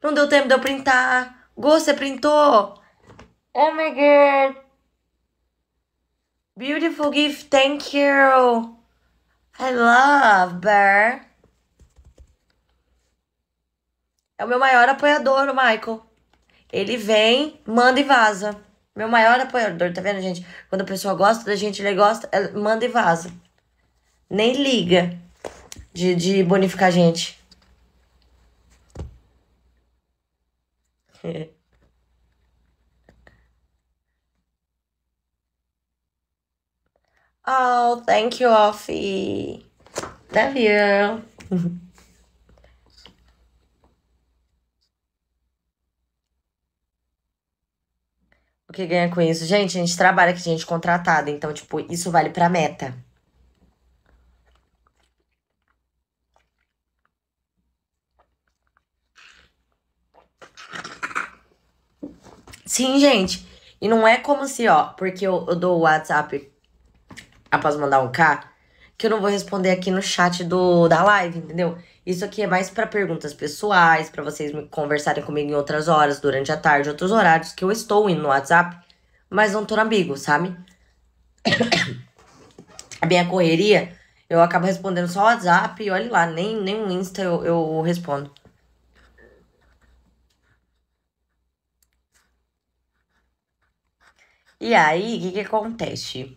Não deu tempo de eu printar. Go, você printou? Oh my god. Beautiful gift, thank you. I love Bear. É o meu maior apoiador, o Michael. Ele vem, manda e vaza. Meu maior apoiador, tá vendo, gente? Quando a pessoa gosta da gente, ele gosta, manda e vaza. Nem liga de, de bonificar a gente. É. oh, thank you, Offie. Love you. o que ganha com isso? Gente, a gente trabalha que a gente é contratada, então, tipo, isso vale pra meta. Sim, gente. E não é como se, ó, porque eu, eu dou o WhatsApp após ah, mandar um K, que eu não vou responder aqui no chat do, da live, entendeu? Isso aqui é mais para perguntas pessoais, para vocês conversarem comigo em outras horas, durante a tarde, outros horários que eu estou indo no WhatsApp, mas não tô no amigo, sabe? a minha correria, eu acabo respondendo só o WhatsApp e olha lá, nem, nem o Insta eu, eu respondo. E aí, o que, que acontece?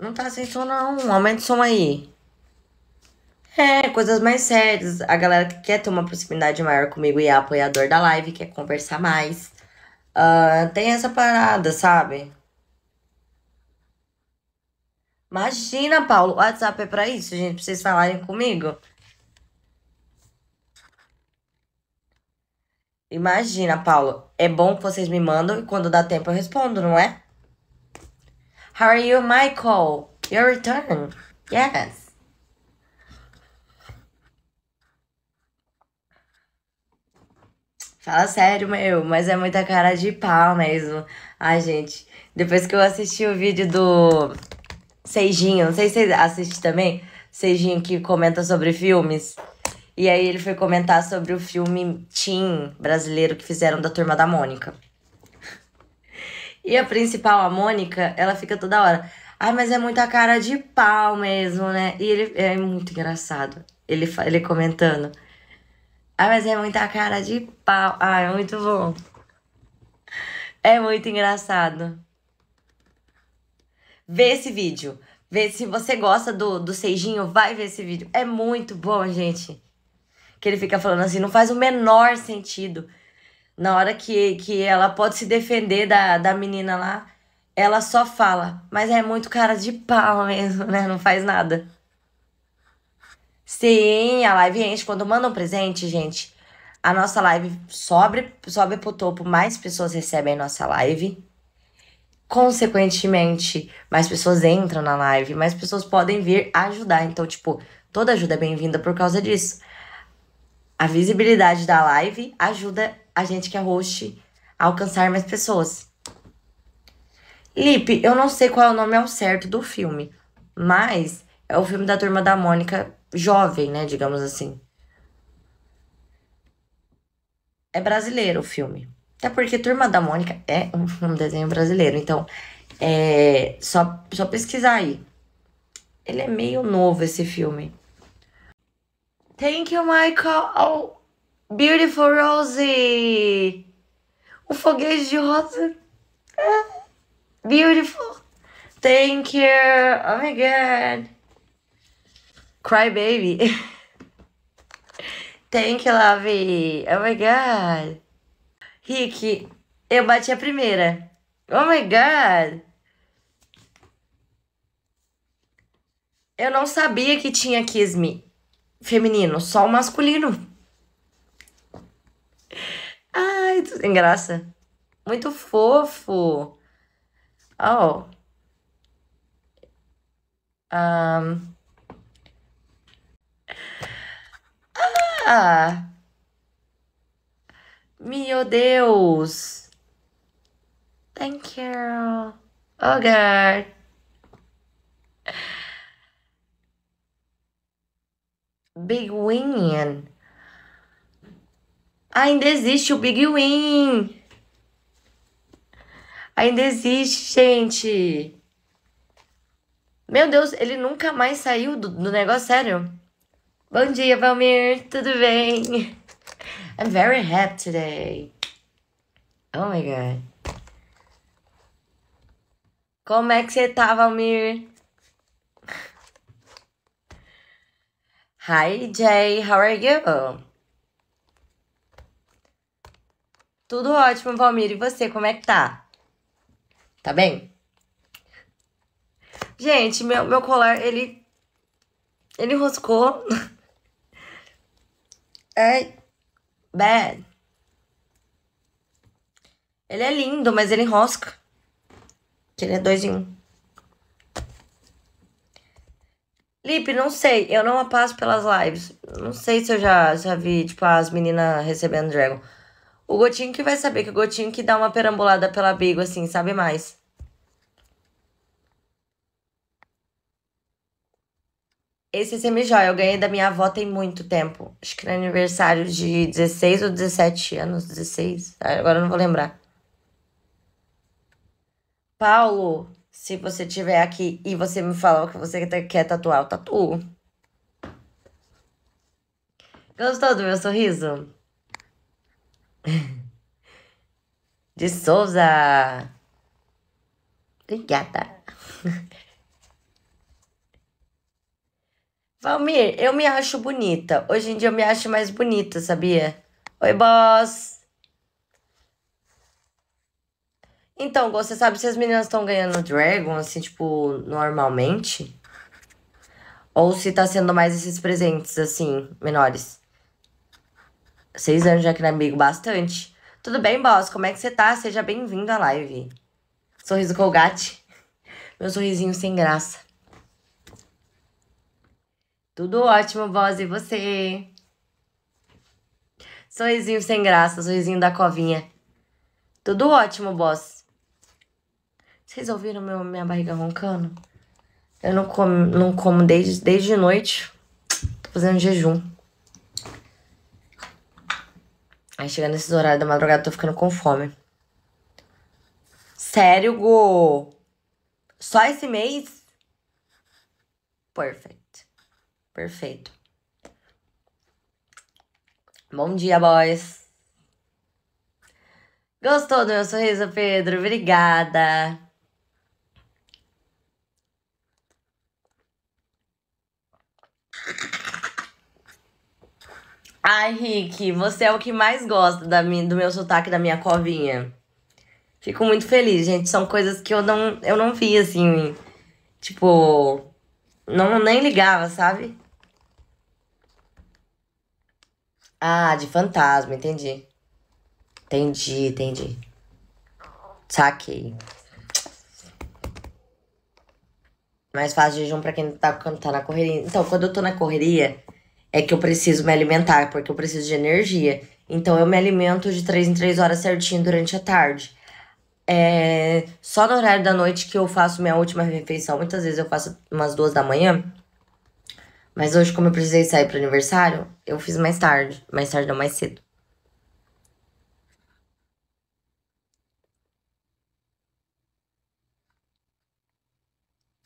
Não tá sem som, não. Aumenta o som aí. É, coisas mais sérias. A galera que quer ter uma proximidade maior comigo e é apoiador da live, quer conversar mais. Uh, tem essa parada, sabe? Imagina, Paulo, o WhatsApp é pra isso, gente, pra vocês falarem comigo. Imagina, Paulo. É bom que vocês me mandam e quando dá tempo eu respondo, não é? How are you, Michael? Your return. Yes. Fala sério, meu, mas é muita cara de pau mesmo. Ai, gente, depois que eu assisti o vídeo do Seijinho, não sei se vocês assistem também, Seijinho que comenta sobre filmes. E aí ele foi comentar sobre o filme Teen brasileiro que fizeram da Turma da Mônica. E a principal, a Mônica, ela fica toda hora. Ai, ah, mas é muita cara de pau mesmo, né? E ele é muito engraçado. Ele, ele comentando. Ai, ah, mas é muita cara de pau. Ah, é muito bom. É muito engraçado. Vê esse vídeo. Vê se você gosta do, do Seijinho, vai ver esse vídeo. É muito bom, gente que ele fica falando assim, não faz o menor sentido. Na hora que, que ela pode se defender da, da menina lá, ela só fala, mas é muito cara de pau mesmo, né? Não faz nada. Sim, a live enche. Quando mandam um presente, gente, a nossa live sobe, sobe pro topo, mais pessoas recebem a nossa live. Consequentemente, mais pessoas entram na live, mais pessoas podem vir ajudar. Então, tipo, toda ajuda é bem-vinda por causa disso. A visibilidade da live ajuda a gente que é host a alcançar mais pessoas. Lipe, eu não sei qual é o nome ao certo do filme, mas é o filme da turma da Mônica jovem, né, digamos assim. É brasileiro o filme. Até porque Turma da Mônica é um, desenho brasileiro, então é só, só pesquisar aí. Ele é meio novo esse filme. Thank you, Michael. Oh, beautiful Rosie. O foguete de rosa. É. Beautiful. Thank you. Oh my god. Cry baby. Thank you, love. Oh my god. Rick, eu bati a primeira. Oh my god. Eu não sabia que tinha Kiss Me feminino, só o masculino. Ai, tu tem graça. Muito fofo. Oh. Um. Ah. Meu Deus. Thank you. Oh, God. Big Win. Ainda existe o Big Win. Ainda existe, gente. Meu Deus, ele nunca mais saiu do, do negócio, sério. Bom dia, Valmir. Tudo bem? I'm very happy today. Oh my god. Como é que você tá, Valmir? Hi Jay, how are you? Tudo ótimo, Valmir. E você, como é que tá? Tá bem? Gente, meu, meu colar, ele. Ele roscou. é. Bad. Ele é lindo, mas ele enrosca. Que ele é dois em um. Lipe, não sei, eu não passo pelas lives. Não sei se eu já, já vi, tipo, as meninas recebendo Dragon. O Gotinho que vai saber, que o Gotinho que dá uma perambulada pela Bigo, assim, sabe mais. Esse semijóia eu ganhei da minha avó tem muito tempo. Acho que no aniversário de 16 ou 17 anos, 16. Agora eu não vou lembrar. Paulo, se você tiver aqui e você me falar o que você quer tatuar, eu tatuo. Gostou do meu sorriso? De Souza! Obrigada! Valmir, eu me acho bonita. Hoje em dia eu me acho mais bonita, sabia? Oi, boss! Então, você sabe se as meninas estão ganhando Dragon, assim, tipo, normalmente? Ou se tá sendo mais esses presentes, assim, menores? Seis anos já que não é amigo, bastante. Tudo bem, boss? Como é que você tá? Seja bem-vindo à live. Sorriso Colgate. Meu sorrisinho sem graça. Tudo ótimo, boss. E você? Sorrisinho sem graça, sorrisinho da covinha. Tudo ótimo, boss. Vocês ouviram meu, minha barriga roncando? Eu não como, não como desde, desde noite. Tô fazendo jejum. Aí chegando nesses horários da madrugada, tô ficando com fome. Sério, Gu? Só esse mês? perfeito Perfeito. Bom dia, boys. Gostou do meu sorriso, Pedro? Obrigada. Ai, Rick, você é o que mais gosta da minha, do meu sotaque da minha covinha. Fico muito feliz, gente. São coisas que eu não, eu não vi, assim. Tipo, não nem ligava, sabe? Ah, de fantasma, entendi. Entendi, entendi. Saquei. Mais fácil de jejum pra quem tá, tá na correria. Então, quando eu tô na correria, é que eu preciso me alimentar, porque eu preciso de energia. Então eu me alimento de três em três horas certinho durante a tarde. É só no horário da noite que eu faço minha última refeição. Muitas vezes eu faço umas duas da manhã. Mas hoje, como eu precisei sair para aniversário, eu fiz mais tarde. Mais tarde não, mais cedo.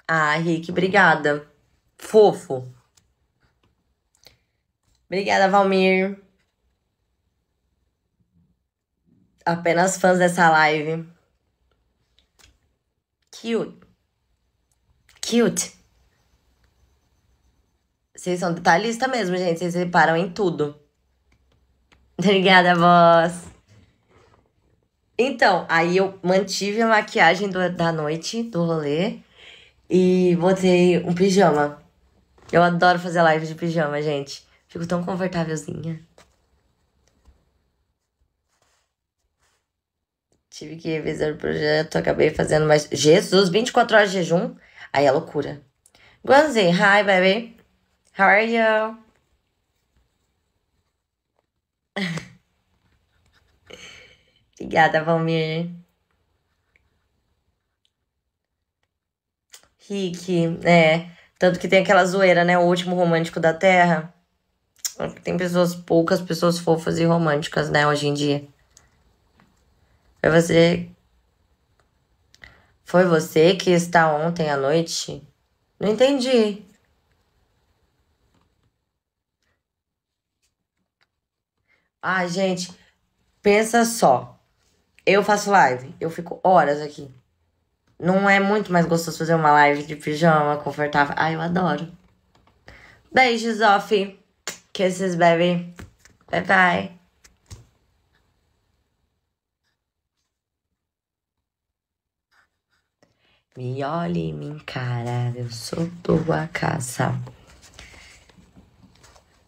Ah, Rick, obrigada. Fofo. Obrigada, Valmir. Apenas fãs dessa live. Cute. Cute. Vocês são detalhistas mesmo, gente. Vocês reparam em tudo. Obrigada, voz. Então, aí eu mantive a maquiagem do, da noite, do rolê. E botei um pijama. Eu adoro fazer live de pijama, gente. Fico tão confortávelzinha. Tive que revisar o projeto, acabei fazendo mais. Jesus, 24 horas de jejum? Aí é loucura. Guanzi, hi baby. How are you? Obrigada, Valmir. Rick, é. Tanto que tem aquela zoeira, né? O último romântico da Terra. Tem pessoas poucas, pessoas fofas e românticas, né, hoje em dia. Foi você. Foi você que está ontem à noite? Não entendi. Ah, gente, pensa só. Eu faço live, eu fico horas aqui. Não é muito mais gostoso fazer uma live de pijama confortável? Ah, eu adoro. Beijos, off. Kisses, baby. Bye bye. Me olhe, e me encara, eu sou tua caça.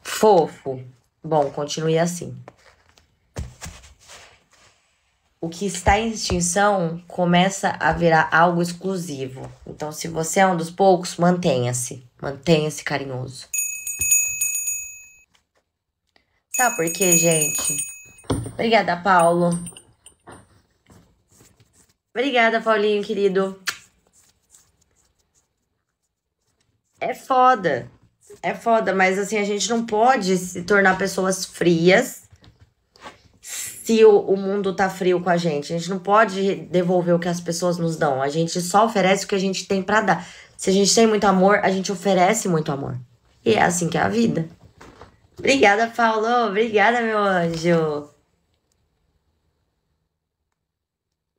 Fofo. Bom, continue assim. O que está em extinção começa a virar algo exclusivo. Então, se você é um dos poucos, mantenha-se. Mantenha-se carinhoso. Sabe por quê, gente? Obrigada, Paulo. Obrigada, Paulinho, querido. É foda. É foda, mas assim, a gente não pode se tornar pessoas frias se o, o, mundo tá frio com a gente. A gente não pode devolver o que as pessoas nos dão. A gente só oferece o que a gente tem para dar. Se a gente tem muito amor, a gente oferece muito amor. E é assim que é a vida. Obrigada, Paulo. Obrigada, meu anjo.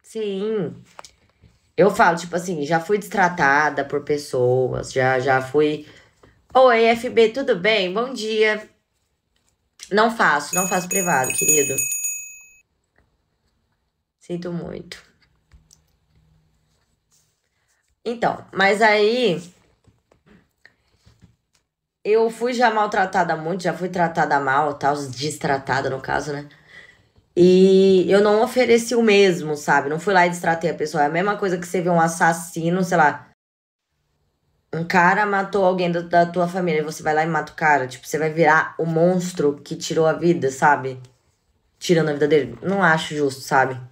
Sim. Eu falo, tipo assim, já fui destratada por pessoas, já, já fui. Oi, FB, tudo bem? Bom dia. Não faço, não faço privado, querido. Sinto muito. Então, mas aí eu fui já maltratada muito, já fui tratada mal, tal, destratada no caso, né? E eu não ofereci o mesmo, sabe? Não fui lá e destratei a pessoa. É a mesma coisa que você vê um assassino, sei lá. Um cara matou alguém da tua família e você vai lá e mata o cara. Tipo, você vai virar o monstro que tirou a vida, sabe? Tirando a vida dele. Não acho justo, sabe?